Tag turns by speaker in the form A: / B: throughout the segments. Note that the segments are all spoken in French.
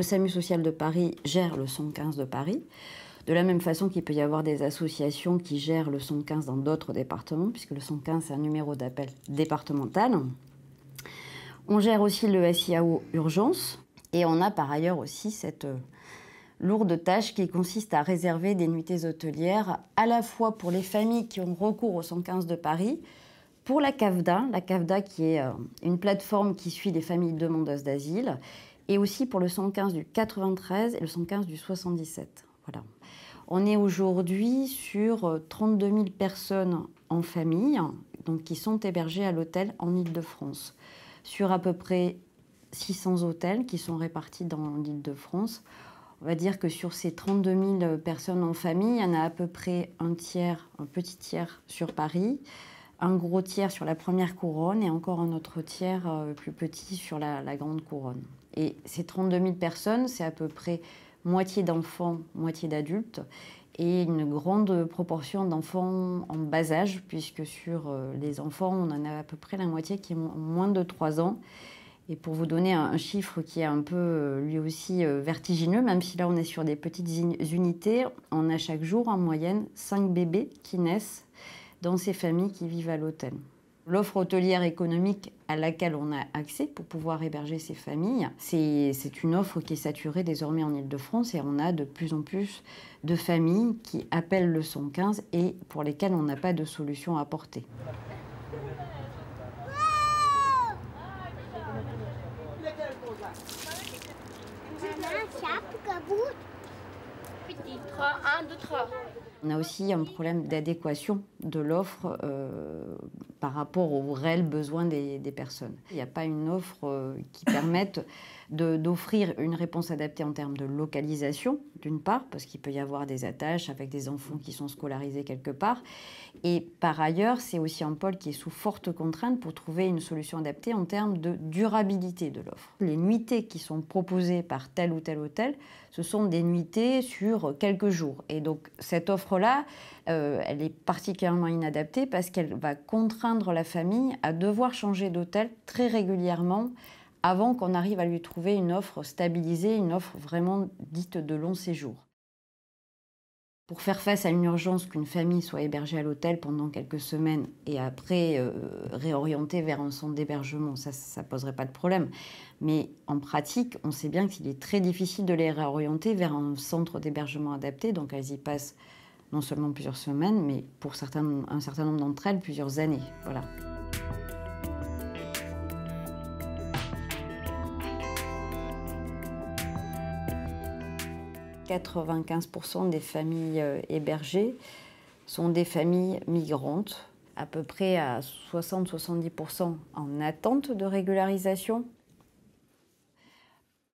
A: le SAMU social de Paris gère le 115 de Paris. De la même façon qu'il peut y avoir des associations qui gèrent le 115 dans d'autres départements, puisque le 115 c'est un numéro d'appel départemental. On gère aussi le SIAO Urgence et on a par ailleurs aussi cette euh, lourde tâche qui consiste à réserver des nuitées hôtelières à la fois pour les familles qui ont recours au 115 de Paris, pour la CAFDA, la CAFDA qui est euh, une plateforme qui suit les familles demandeuses d'asile, et aussi pour le 115 du 93 et le 115 du 77. Voilà. On est aujourd'hui sur 32 euh, 000 personnes en famille, donc qui sont hébergées à l'hôtel en Ile-de-France, sur à peu près 600 hôtels qui sont répartis dans lile de france On va dire que sur ces 32 000 personnes en famille, il y en a à peu près un tiers, un petit tiers sur Paris, un gros tiers sur la première couronne et encore un autre tiers euh, plus petit sur la grande couronne. Et ces 32 000 personnes, c'est à peu près moitié d'enfants, moitié d'adultes, et une grande proportion d'enfants en bas âge, puisque sur euh, les enfants, on en a à peu près la moitié qui ont moins de 3 ans. Et pour vous donner un chiffre qui est un peu euh, lui aussi euh, vertigineux, même si là on est sur des petites unités, on a chaque jour en moyenne 5 bébés qui naissent dans ces familles qui vivent à l'hôtel l'offre hôtelière économique à laquelle on a accès pour pouvoir héberger ces familles, c'est une offre qui est saturée désormais en Ile-de-France et on a de plus en plus de familles qui appellent le 115 et pour lesquelles on n'a pas de solution à apporter. On a aussi un problème d'adéquation de l'offre euh, par rapport aux réels besoins des, personnes. Il n'y a pas une offre euh, qui permette d'offrir une réponse adaptée en termes de localisation, d'une part, parce qu'il peut y avoir des attaches avec des enfants qui sont scolarisés quelque part. Et par ailleurs, c'est aussi un pôle qui est sous forte contrainte pour trouver une solution adaptée en termes de durabilité de l'offre. Les nuitées qui sont proposées par tel ou tel hôtel, ce sont des nuitées sur quelques jours. Et donc cette offre-là, euh, elle est particulièrement inadaptée parce qu'elle va contraindre la famille à devoir changer d'hôtel très régulièrement avant qu'on arrive à lui trouver une offre stabilisée, une offre vraiment dite de long séjour. Pour faire face à une urgence qu'une famille soit hébergée à l'hôtel pendant quelques semaines et après euh, réorientée vers un centre d'hébergement, ça ne poserait pas de problème. Mais en pratique, on sait bien qu'il est très difficile de les réorienter vers un centre d'hébergement adapté, donc elles y passent non seulement plusieurs semaines, mais pour un certain nombre d'entre elles, plusieurs années. Voilà. 95% des familles euh, hébergées sont des familles migrantes, à peu près à 60-70% en attente de régularisation.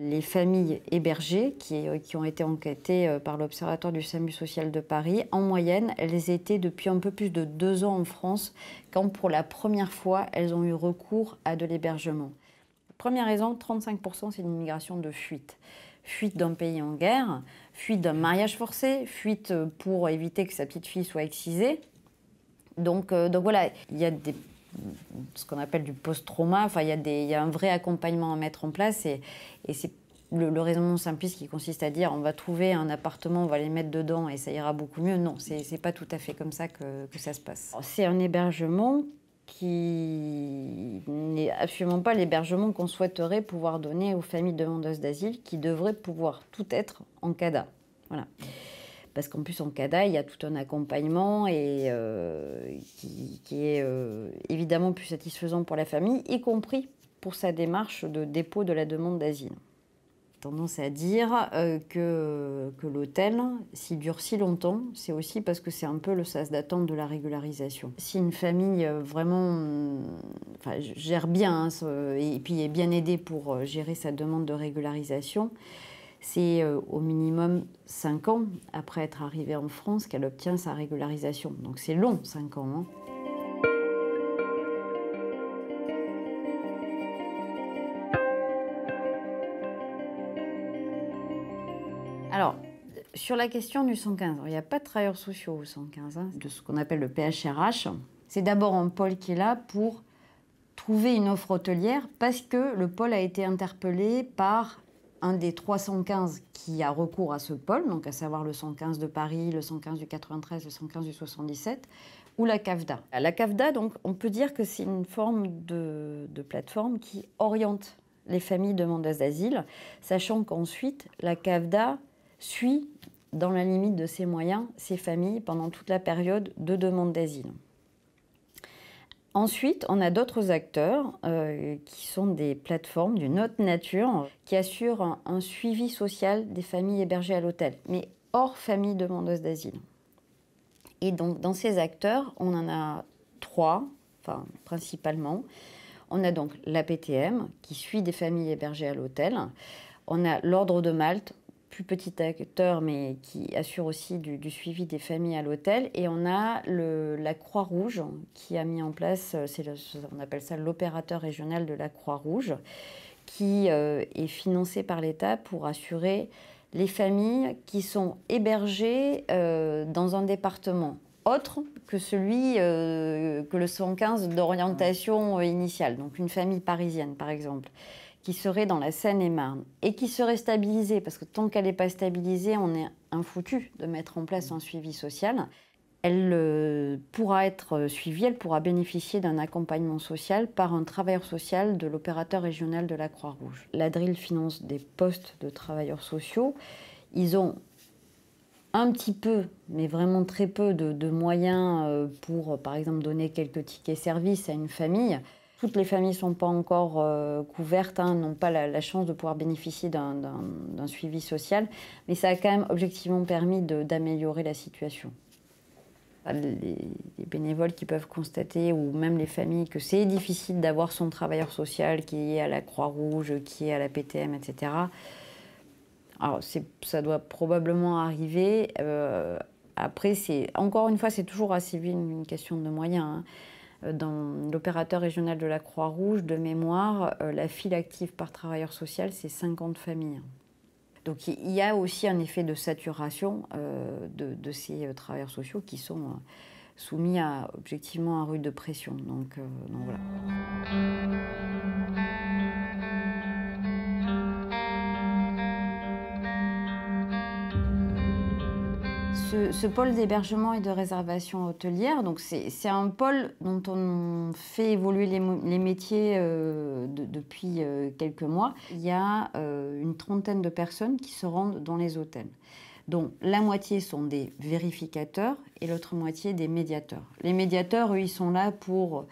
A: Les familles hébergées qui, euh, ont été enquêtées euh, par l'Observatoire du SAMU social de Paris, en moyenne, elles étaient depuis un peu plus de deux ans en France quand pour la première fois elles ont eu recours à de l'hébergement. Première raison, 35% c'est une migration de fuite fuite d'un pays en guerre, fuite d'un mariage forcé, fuite euh, pour éviter que sa petite fille soit excisée. Donc, euh, donc voilà, il y a des, ce qu'on appelle du post-trauma, enfin, il, y a des, il y a un vrai accompagnement à mettre en place et, c'est le, raisonnement simpliste qui consiste à dire on va trouver un appartement, on va les mettre dedans et ça ira beaucoup mieux. Non, c'est pas tout à fait comme ça que ça se passe. C'est un hébergement qui n'est absolument pas l'hébergement qu'on souhaiterait pouvoir donner aux familles demandeuses d'asile qui devraient pouvoir tout être en CADA. Voilà. Parce qu'en plus, en CADA, il y a tout un accompagnement et, euh, qui, est euh, évidemment plus satisfaisant pour la famille, y compris pour sa démarche de dépôt de la demande d'asile tendance à dire euh, que, que l'hôtel, s'il dure si longtemps, c'est aussi parce que c'est un peu le sas d'attente de la régularisation. Si une famille euh, vraiment mm, gère bien hein, et puis est bien aidée pour euh, gérer sa demande de régularisation, c'est au minimum 5 ans après être arrivée en France qu'elle obtient sa régularisation. Donc c'est long, 5 ans. Hein. Sur la question du 115, il n'y a pas de travailleurs sociaux au 115, hein, de ce qu'on appelle le PHRH. C'est d'abord un pôle qui est là pour trouver une offre hôtelière parce que le pôle a été interpellé par un des 315 qui a recours à ce pôle, donc à savoir le 115 de Paris, le 115 du 93, le 115 du 77, ou la CAFDA. la CAFDA, donc, on peut dire que c'est une forme de, plateforme qui oriente les familles demandeuses d'asile, sachant qu'ensuite, la CAFDA suit dans la limite de ses moyens, ces familles pendant toute la période de demande d'asile. Ensuite, on a d'autres acteurs euh, qui sont des plateformes d'une autre nature qui assurent un, suivi social des familles hébergées à l'hôtel, mais hors famille demandeuse d'asile. Et donc, dans ces acteurs, on en a trois, enfin, principalement. On a donc l'APTM qui suit des familles hébergées à l'hôtel. On a l'Ordre de Malte petit acteur, mais qui assure aussi du, suivi des familles à l'hôtel. Et on a la Croix-Rouge qui a mis en place, euh, c'est on appelle ça l'opérateur régional de la Croix-Rouge, qui euh, est financé par l'État pour assurer les familles qui sont hébergées euh, dans un département autre que celui que le 115 d'orientation initiale, donc une famille parisienne par exemple qui serait dans la Seine-et-Marne et qui serait stabilisée, parce que tant qu'elle n'est pas stabilisée, on est un foutu de mettre en place un suivi social. Elle euh, pourra être suivie, elle pourra bénéficier d'un accompagnement social par un travailleur social de l'opérateur régional de la Croix-Rouge. La DRIL finance des postes de travailleurs sociaux. Ils ont un petit peu, mais vraiment très peu de moyens euh, pour, par exemple, donner quelques tickets services à une famille. Toutes les familles ne sont pas encore euh, couvertes, hein, n'ont pas la, chance de pouvoir bénéficier d'un suivi social, mais ça a quand même objectivement permis d'améliorer la situation. Bah, les, bénévoles qui peuvent constater, ou même les familles, que c'est difficile d'avoir son travailleur social qui est à la Croix-Rouge, qui est à la PTM, etc. Alors ça doit probablement arriver. Euh, après, encore une fois, c'est toujours assez vite une question de moyens. Hein. Euh, dans l'opérateur régional de la Croix-Rouge, de mémoire, euh, la file active par travailleur social, c'est 50 familles. Donc il y a aussi un effet de saturation euh, de, ces travailleurs sociaux qui sont soumis à objectivement un rude pression. ce, pôle d'hébergement et de réservation hôtelière, donc c'est un pôle dont on fait évoluer les, métiers euh, depuis euh, quelques mois. Il y a euh, une trentaine de personnes qui se rendent dans les hôtels, Donc la moitié sont des vérificateurs et l'autre moitié des médiateurs. Les médiateurs, eux, ils sont là pour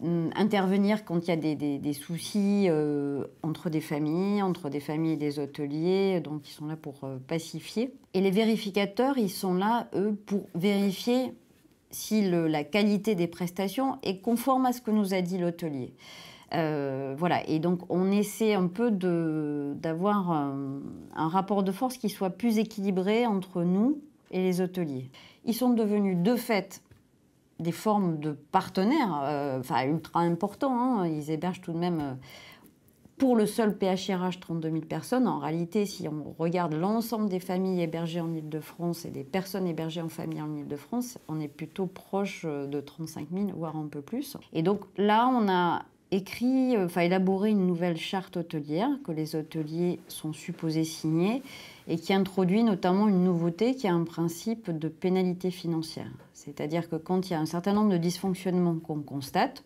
A: Mm, intervenir quand il y a des, soucis euh, entre des familles, entre des familles et des hôteliers, euh, donc ils sont là pour euh, pacifier. Et les vérificateurs, ils sont là, eux, pour vérifier si la qualité des prestations est conforme à ce que nous a dit l'hôtelier. voilà, et donc on essaie un peu d'avoir un rapport de force qui soit plus équilibré entre nous et les hôteliers. Ils sont devenus de fait des formes de partenaires, euh, enfin ultra importants. Hein. Ils hébergent tout de même, euh, pour le seul PHRH, 32 000 personnes. En réalité, si on regarde l'ensemble des familles hébergées en Ile-de-France et des personnes hébergées en famille en Ile-de-France, on est plutôt proche euh, de 35 000, voire un peu plus. Et donc là, on a écrit, enfin élaboré une nouvelle charte hôtelière que les hôteliers sont supposés signer et qui introduit notamment une nouveauté qui est un principe de pénalité financière. C'est-à-dire que quand il y a un certain nombre de dysfonctionnements qu'on constate,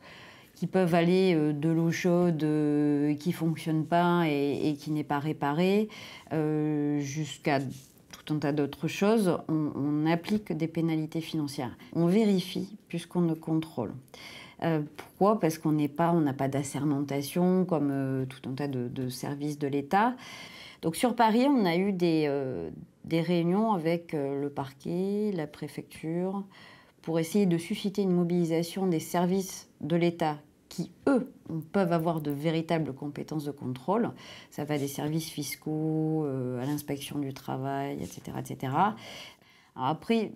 A: qui peuvent aller euh, de l'eau chaude euh, qui ne fonctionne pas et, qui n'est pas réparée, euh, jusqu'à tout un tas d'autres choses, on, applique des pénalités financières. On vérifie puisqu'on ne contrôle. pourquoi Parce qu'on n'est pas, on n'a pas d'assermentation comme tout un tas de services de l'État. Donc sur Paris, on a eu des, euh, réunions avec euh, le parquet, la préfecture, pour essayer de susciter une mobilisation des services de l'État qui, eux, peuvent avoir de véritables compétences de contrôle. Ça va des services fiscaux, euh, à l'inspection du travail, etc. etc. après,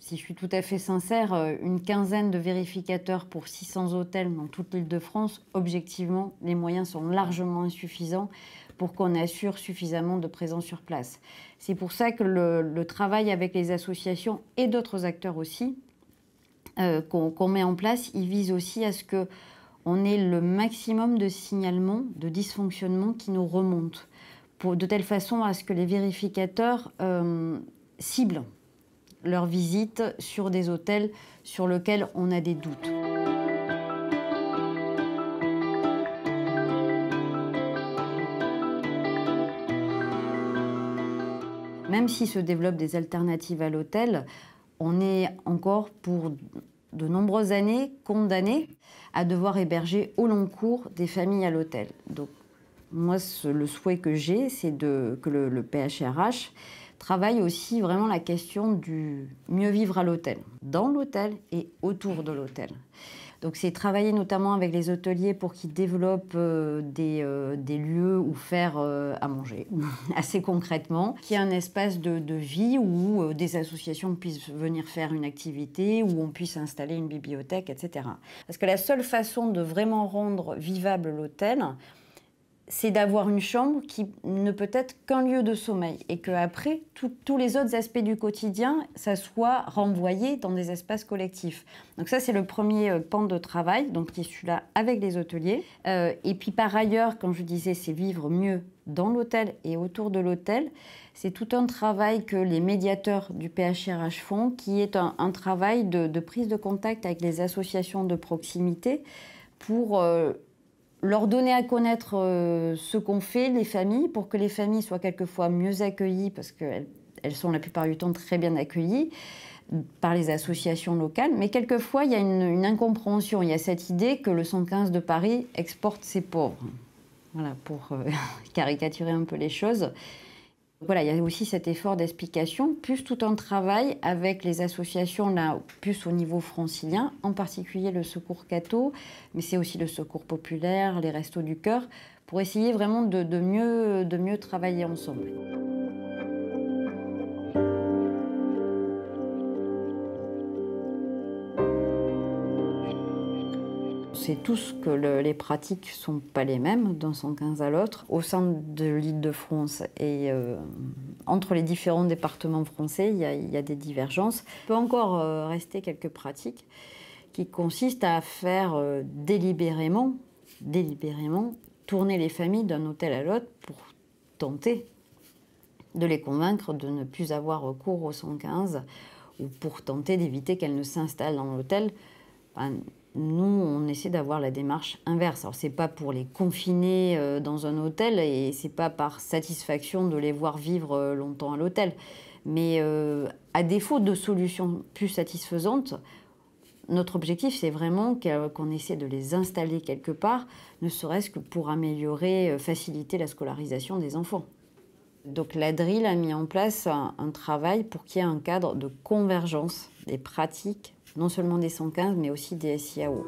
A: si je suis tout à fait sincère, une quinzaine de vérificateurs pour 600 hôtels dans toute l'île de France, objectivement, les moyens sont largement insuffisants pour qu'on assure suffisamment de présence sur place. C'est pour ça que le, travail avec les associations et d'autres acteurs aussi euh, qu'on met en place, il vise aussi à ce qu'on ait le maximum de signalements, de dysfonctionnements qui nous remontent, pour, de telle façon à ce que les vérificateurs euh, ciblent leurs visites sur des hôtels sur lesquels on a des doutes. Même s'il se développent des alternatives à l'hôtel, on est encore pour de nombreuses années condamné à devoir héberger au long cours des familles à l'hôtel. Donc moi, le souhait que j'ai, c'est que le, PHRH travaille aussi vraiment la question du mieux vivre à l'hôtel, dans l'hôtel et autour de l'hôtel. Donc c'est travailler notamment avec les hôteliers pour qu'ils développent euh, euh, des, lieux où faire euh, à manger, assez concrètement, qu'il y ait un espace de, de vie où des associations puissent venir faire une activité, où on puisse installer une bibliothèque, etc. Parce que la seule façon de vraiment rendre vivable l'hôtel, c'est d'avoir une chambre qui ne peut être qu'un lieu de sommeil et que après tous les autres aspects du quotidien ça soit renvoyé dans des espaces collectifs. Donc ça c'est le premier euh, pan de travail donc qui est celui-là avec les hôteliers euh, et puis par ailleurs quand je disais c'est vivre mieux dans l'hôtel et autour de l'hôtel. C'est tout un travail que les médiateurs du PHRH font, qui est un, travail de, prise de contact avec les associations de proximité pour euh, leur donner à connaître euh, ce qu'on fait, les familles, pour que les familles soient quelquefois mieux accueillies, parce qu'elles elles sont la plupart du temps très bien accueillies par les associations locales, mais quelquefois il y a une, incompréhension, il y a cette idée que le 115 de Paris exporte ses pauvres. Voilà, pour euh, caricaturer un peu les choses. Voilà, il y a aussi cet effort d'explication, plus tout un travail avec les associations, là, plus au niveau francilien, en particulier le Secours Cato, mais c'est aussi le Secours Populaire, les Restos du Cœur, pour essayer vraiment mieux, de mieux travailler ensemble. sait tous que les pratiques ne sont pas les mêmes d'un 115 à l'autre. Au sein de l'île de France et euh, entre les différents départements français, il y, a, des divergences. Il peut encore euh, rester quelques pratiques qui consistent à faire euh, délibérément, délibérément tourner les familles d'un hôtel à l'autre pour tenter de les convaincre de ne plus avoir recours au 115 ou pour tenter d'éviter qu'elles ne s'installent dans l'hôtel nous, on essaie d'avoir la démarche inverse. Alors, n'est pas pour les confiner euh, dans un hôtel et c'est pas par satisfaction de les voir vivre euh, longtemps à l'hôtel. Mais euh, à défaut de solutions plus satisfaisantes, notre objectif, c'est vraiment qu'on essaie de les installer quelque part, ne serait-ce que pour améliorer, faciliter la scolarisation des enfants. Donc la a mis en place un travail pour qu'il y ait un cadre de convergence des pratiques non seulement des 115, mais aussi des SIAO.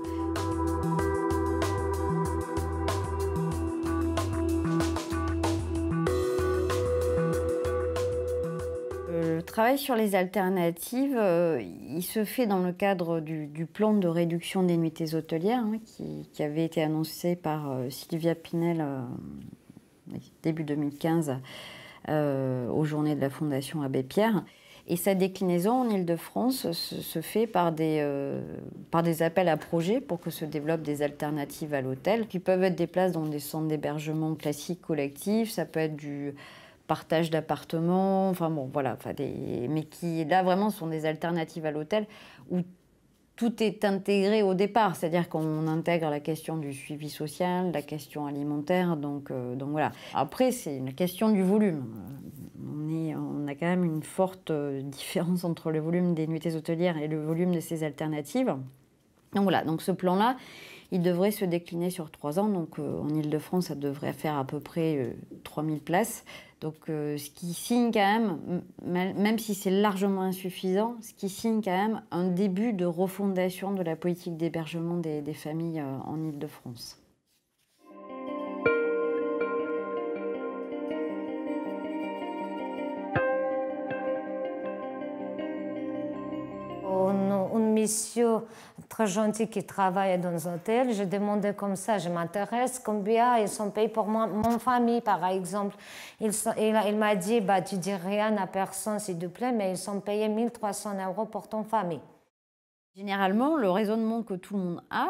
A: Euh, le travail sur les alternatives, euh, il se fait dans le cadre du, plan de réduction des nuités hôtelières hein, qui, avait été annoncé par euh, Sylvia Pinel début 2015 aux journées de la Fondation Abbé Pierre. Et sa déclinaison en Ile-de-France se, fait par des, euh, par des appels à projets pour que se développent des alternatives à l'hôtel, qui peuvent être des places dans des centres d'hébergement classiques collectifs, ça peut être du partage d'appartements, enfin bon, voilà, enfin mais qui là vraiment sont des alternatives à l'hôtel où tout est intégré au départ, c'est-à-dire qu'on intègre la question du suivi social, la question alimentaire, donc, euh, donc voilà. Après, c'est une question du volume. On, a quand même une forte euh, différence entre le volume des nuitées hôtelières et le volume de ces alternatives. Donc voilà, donc ce plan-là, il devrait se décliner sur trois ans. Donc euh, en Ile-de-France, ça devrait faire à peu près 3000 places. Donc, euh, ce qui signe quand même, même si c'est largement insuffisant, ce qui signe quand même un début de refondation de la politique d'hébergement des, des familles euh, en Ile-de-France. très gentil qui travaille dans un hôtel. Je demandais comme ça, je m'intéresse, combien ils sont payés pour moi, mon famille, par exemple. il, m'a dit, bah, tu dis rien à personne, s'il te plaît, mais ils sont payés 1300 euros pour ton famille. Généralement, le raisonnement que tout le monde a,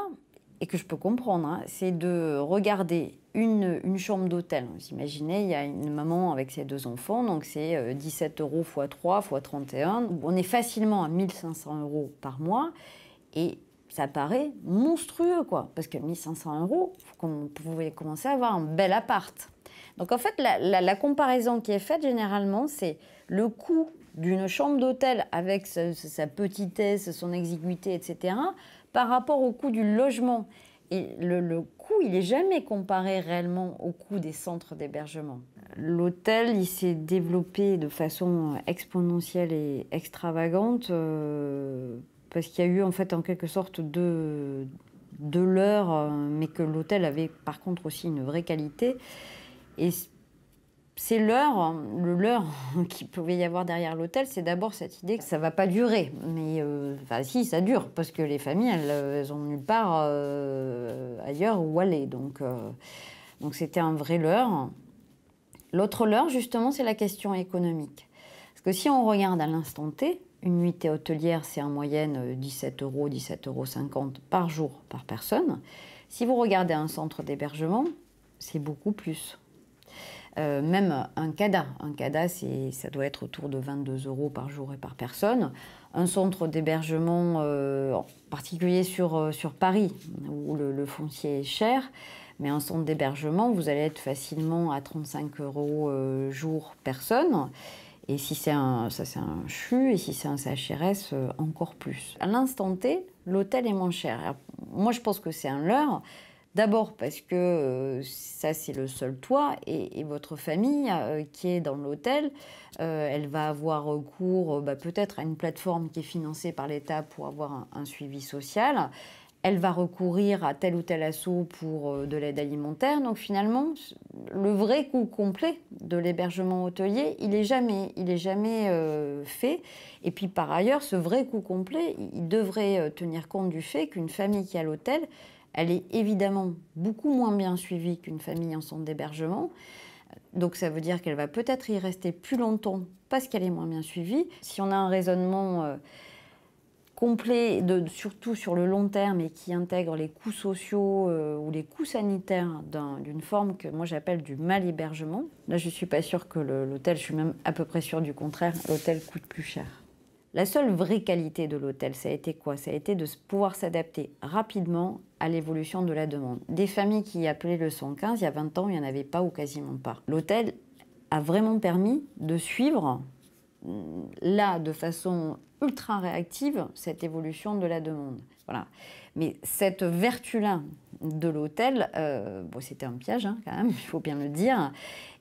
A: et que je peux comprendre, hein, c'est de regarder une, chambre d'hôtel. Vous imaginez, il y a une maman avec ses deux enfants, donc c'est 17 euh, euros x 3 x 31. On est facilement à 1500 euros par mois et ça paraît monstrueux, quoi. Parce que 1500 euros, vous pouvez commencer à avoir un bel appart. Donc en fait, la, comparaison qui est faite généralement, c'est le coût d'une chambre d'hôtel avec sa, sa petitesse, son exiguïté, etc., par rapport au coût du logement. Et le, coût, il n'est jamais comparé réellement au coût des centres d'hébergement. L'hôtel, il s'est développé de façon exponentielle et extravagante euh, parce qu'il y a eu en fait en quelque sorte deux, deux euh, mais que l'hôtel avait par contre aussi une vraie qualité. Et c'est l'heure, le leurre qu'il pouvait y avoir derrière l'hôtel, c'est d'abord cette idée que ça va pas durer. Mais euh, si, ça dure, parce que les familles, elles, elles ont nulle part euh, ailleurs où aller. Donc, euh, donc c'était un vrai leur. L'autre leur justement, c'est la question économique. Parce que si on regarde à l'instant T, une nuitée hôtelière, c'est en moyenne 17 euros, 17,50 euros par jour par personne. Si vous regardez un centre d'hébergement, c'est beaucoup plus. Euh, même un CADA. Un CADA, ça doit être autour de 22 euros par jour et par personne. Un centre d'hébergement, euh, en particulier sur, euh, sur Paris, où le, foncier est cher, mais un centre d'hébergement, vous allez être facilement à 35 euros jour personne. Et si c'est un, ça c'est un CHU, et si c'est un CHRS, encore plus. À l'instant T, l'hôtel est moins cher. moi, je pense que c'est un leurre. D'abord parce que euh, ça c'est le seul toit et, votre famille euh, qui est dans l'hôtel, euh, elle va avoir recours bah, peut-être à une plateforme qui est financée par l'État pour avoir un, suivi social. Elle va recourir à tel ou tel assaut pour de l'aide alimentaire. Donc finalement, le vrai coût complet de l'hébergement hôtelier, il n'est jamais, il est jamais fait. Et puis par ailleurs, ce vrai coût complet, il devrait tenir compte du fait qu'une famille qui est à l'hôtel, elle est évidemment beaucoup moins bien suivie qu'une famille en centre d'hébergement. Donc ça veut dire qu'elle va peut-être y rester plus longtemps parce qu'elle est moins bien suivie. Si on a un raisonnement euh, complet, surtout sur le long terme et qui intègre les coûts sociaux euh, ou les coûts sanitaires d'une forme que moi j'appelle du mal hébergement, là je ne suis pas sûre que l'hôtel, je suis même à peu près sûre du contraire, l'hôtel coûte plus cher. La seule vraie qualité de l'hôtel, ça a été quoi Ça a été de pouvoir s'adapter rapidement à l'évolution de la demande. Des familles qui appelaient le 115, il y a 20 ans, il n'y en avait pas ou quasiment pas. L'hôtel a vraiment permis de suivre, mm, là, de façon ultra réactive, cette évolution de la demande. Voilà. Mais cette vertu-là de l'hôtel, euh, bon, c'était un piège hein, quand même, il faut bien le dire.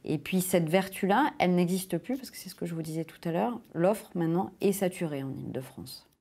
A: Et puis cette vertu-là, elle n'existe plus parce que c'est ce que je vous disais tout à l'heure, l'offre maintenant est saturée en Ile-de-France.